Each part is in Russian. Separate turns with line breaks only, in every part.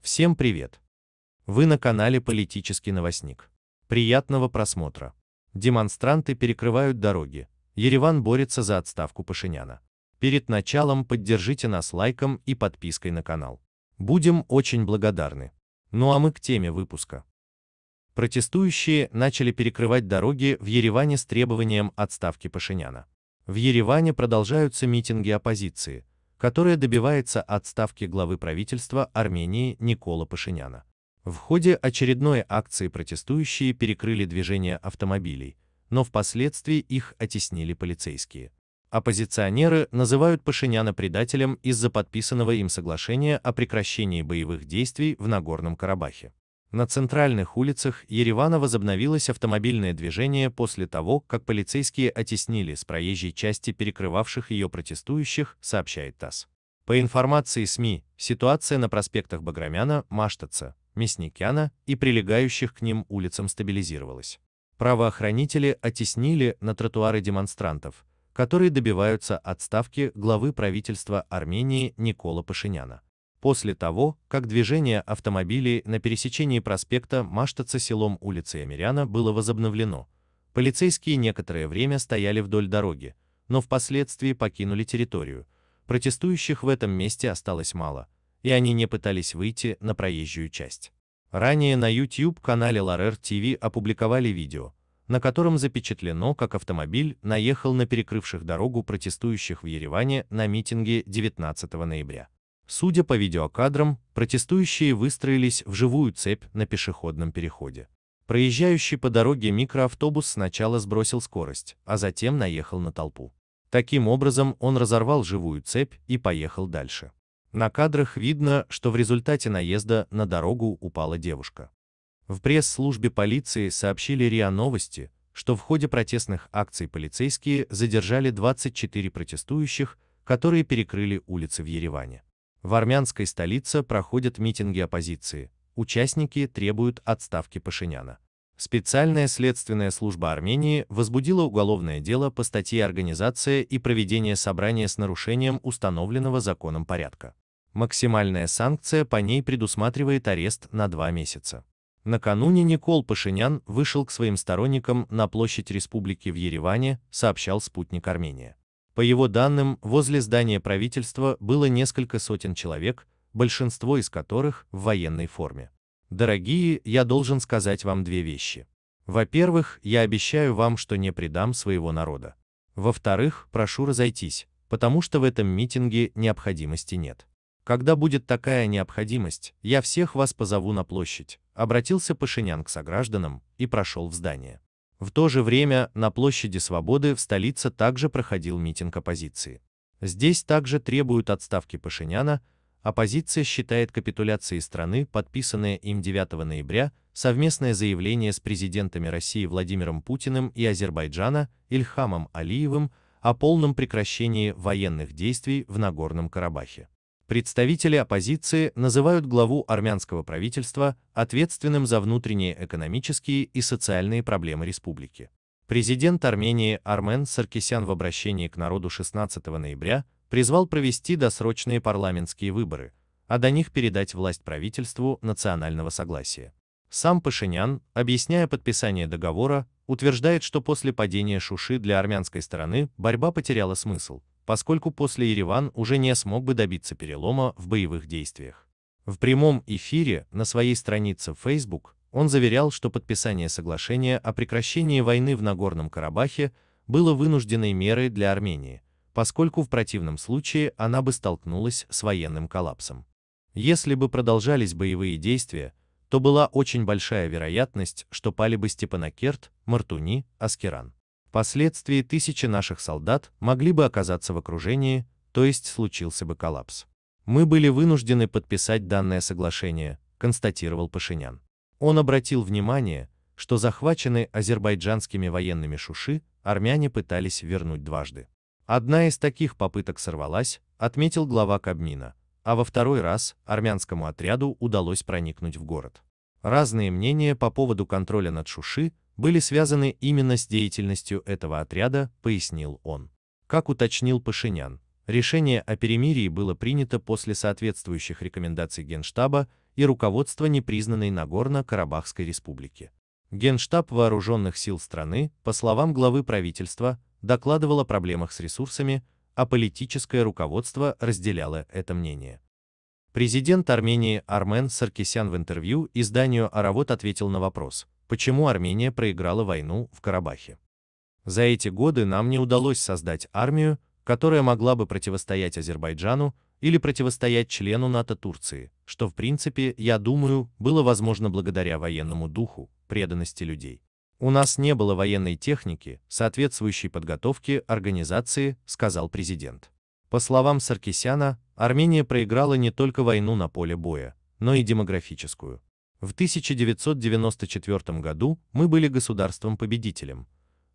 Всем привет! Вы на канале «Политический новостник». Приятного просмотра! Демонстранты перекрывают дороги. Ереван борется за отставку Пашиняна. Перед началом поддержите нас лайком и подпиской на канал. Будем очень благодарны. Ну а мы к теме выпуска. Протестующие начали перекрывать дороги в Ереване с требованием отставки Пашиняна. В Ереване продолжаются митинги оппозиции, которая добивается отставки главы правительства Армении Никола Пашиняна. В ходе очередной акции протестующие перекрыли движение автомобилей, но впоследствии их оттеснили полицейские. Оппозиционеры называют Пашиняна предателем из-за подписанного им соглашения о прекращении боевых действий в Нагорном Карабахе. На центральных улицах Еревана возобновилось автомобильное движение после того, как полицейские оттеснили с проезжей части перекрывавших ее протестующих, сообщает ТАСС. По информации СМИ, ситуация на проспектах Баграмяна, Маштаца, Мясникяна и прилегающих к ним улицам стабилизировалась. Правоохранители оттеснили на тротуары демонстрантов, которые добиваются отставки главы правительства Армении Никола Пашиняна после того, как движение автомобилей на пересечении проспекта Маштаца селом улицы Эмиряна было возобновлено. Полицейские некоторое время стояли вдоль дороги, но впоследствии покинули территорию. Протестующих в этом месте осталось мало, и они не пытались выйти на проезжую часть. Ранее на YouTube-канале Ларер ТВ опубликовали видео, на котором запечатлено, как автомобиль наехал на перекрывших дорогу протестующих в Ереване на митинге 19 ноября. Судя по видеокадрам, протестующие выстроились в живую цепь на пешеходном переходе. Проезжающий по дороге микроавтобус сначала сбросил скорость, а затем наехал на толпу. Таким образом он разорвал живую цепь и поехал дальше. На кадрах видно, что в результате наезда на дорогу упала девушка. В пресс-службе полиции сообщили РИА Новости, что в ходе протестных акций полицейские задержали 24 протестующих, которые перекрыли улицы в Ереване. В армянской столице проходят митинги оппозиции. Участники требуют отставки Пашиняна. Специальная следственная служба Армении возбудила уголовное дело по статье «Организация и проведение собрания с нарушением установленного законом порядка». Максимальная санкция по ней предусматривает арест на два месяца. Накануне Никол Пашинян вышел к своим сторонникам на площадь республики в Ереване, сообщал спутник Армения. По его данным, возле здания правительства было несколько сотен человек, большинство из которых в военной форме. Дорогие, я должен сказать вам две вещи. Во-первых, я обещаю вам, что не предам своего народа. Во-вторых, прошу разойтись, потому что в этом митинге необходимости нет. Когда будет такая необходимость, я всех вас позову на площадь, обратился Пашинян к согражданам и прошел в здание. В то же время на площади Свободы в столице также проходил митинг оппозиции. Здесь также требуют отставки Пашиняна, оппозиция считает капитуляцией страны, подписанное им 9 ноября, совместное заявление с президентами России Владимиром Путиным и Азербайджана Ильхамом Алиевым о полном прекращении военных действий в Нагорном Карабахе. Представители оппозиции называют главу армянского правительства ответственным за внутренние экономические и социальные проблемы республики. Президент Армении Армен Саркисян в обращении к народу 16 ноября призвал провести досрочные парламентские выборы, а до них передать власть правительству национального согласия. Сам Пашинян, объясняя подписание договора, утверждает, что после падения Шуши для армянской стороны борьба потеряла смысл, поскольку после Ереван уже не смог бы добиться перелома в боевых действиях. В прямом эфире на своей странице в Facebook он заверял, что подписание соглашения о прекращении войны в Нагорном Карабахе было вынужденной мерой для Армении, поскольку в противном случае она бы столкнулась с военным коллапсом. Если бы продолжались боевые действия, то была очень большая вероятность, что пали бы Степанакерт, Мартуни, Аскеран. Впоследствии тысячи наших солдат могли бы оказаться в окружении, то есть случился бы коллапс. Мы были вынуждены подписать данное соглашение, констатировал Пашинян. Он обратил внимание, что захваченные азербайджанскими военными шуши армяне пытались вернуть дважды. Одна из таких попыток сорвалась, отметил глава Кабмина, а во второй раз армянскому отряду удалось проникнуть в город. Разные мнения по поводу контроля над Шуши были связаны именно с деятельностью этого отряда, пояснил он. Как уточнил Пашинян, решение о перемирии было принято после соответствующих рекомендаций Генштаба и руководства непризнанной Нагорно-Карабахской республики. Генштаб вооруженных сил страны, по словам главы правительства, докладывал о проблемах с ресурсами, а политическое руководство разделяло это мнение. Президент Армении Армен Саркисян в интервью изданию «Аравот» ответил на вопрос, почему Армения проиграла войну в Карабахе. За эти годы нам не удалось создать армию, которая могла бы противостоять Азербайджану или противостоять члену НАТО Турции, что в принципе, я думаю, было возможно благодаря военному духу, преданности людей. У нас не было военной техники, соответствующей подготовке организации, сказал президент. По словам Саркисяна, Армения проиграла не только войну на поле боя, но и демографическую. В 1994 году мы были государством-победителем.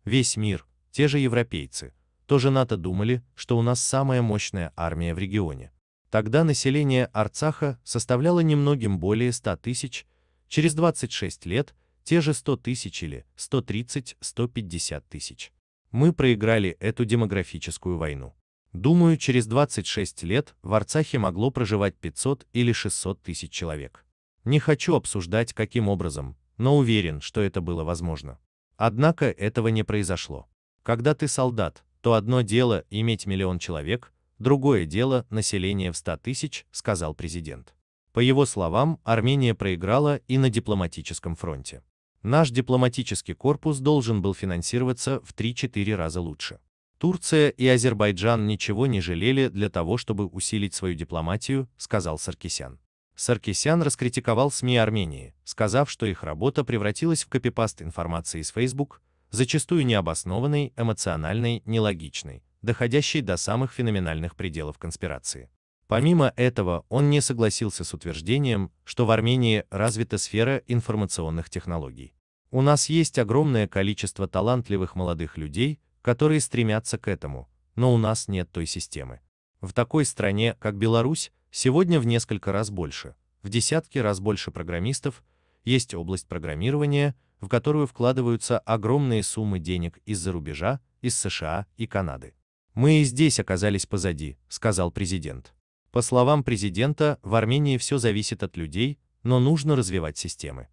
Весь мир, те же европейцы, тоже НАТО думали, что у нас самая мощная армия в регионе. Тогда население Арцаха составляло немногим более 100 тысяч, через 26 лет те же 100 тысяч или 130-150 тысяч. Мы проиграли эту демографическую войну. Думаю, через 26 лет в Арцахе могло проживать 500 или 600 тысяч человек. Не хочу обсуждать, каким образом, но уверен, что это было возможно. Однако этого не произошло. Когда ты солдат, то одно дело иметь миллион человек, другое дело население в 100 тысяч, сказал президент. По его словам, Армения проиграла и на дипломатическом фронте. Наш дипломатический корпус должен был финансироваться в 3-4 раза лучше. Турция и Азербайджан ничего не жалели для того, чтобы усилить свою дипломатию, сказал Саркисян. Саркисян раскритиковал СМИ Армении, сказав, что их работа превратилась в копипаст информации из Facebook, зачастую необоснованной, эмоциональной, нелогичной, доходящей до самых феноменальных пределов конспирации. Помимо этого, он не согласился с утверждением, что в Армении развита сфера информационных технологий. У нас есть огромное количество талантливых молодых людей, которые стремятся к этому, но у нас нет той системы. В такой стране, как Беларусь, Сегодня в несколько раз больше, в десятки раз больше программистов, есть область программирования, в которую вкладываются огромные суммы денег из-за рубежа, из США и Канады. «Мы и здесь оказались позади», — сказал президент. По словам президента, в Армении все зависит от людей, но нужно развивать системы.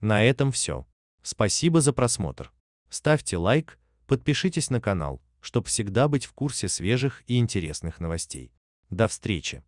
На этом все. Спасибо за просмотр. Ставьте лайк, подпишитесь на канал, чтобы всегда быть в курсе свежих и интересных новостей. До встречи!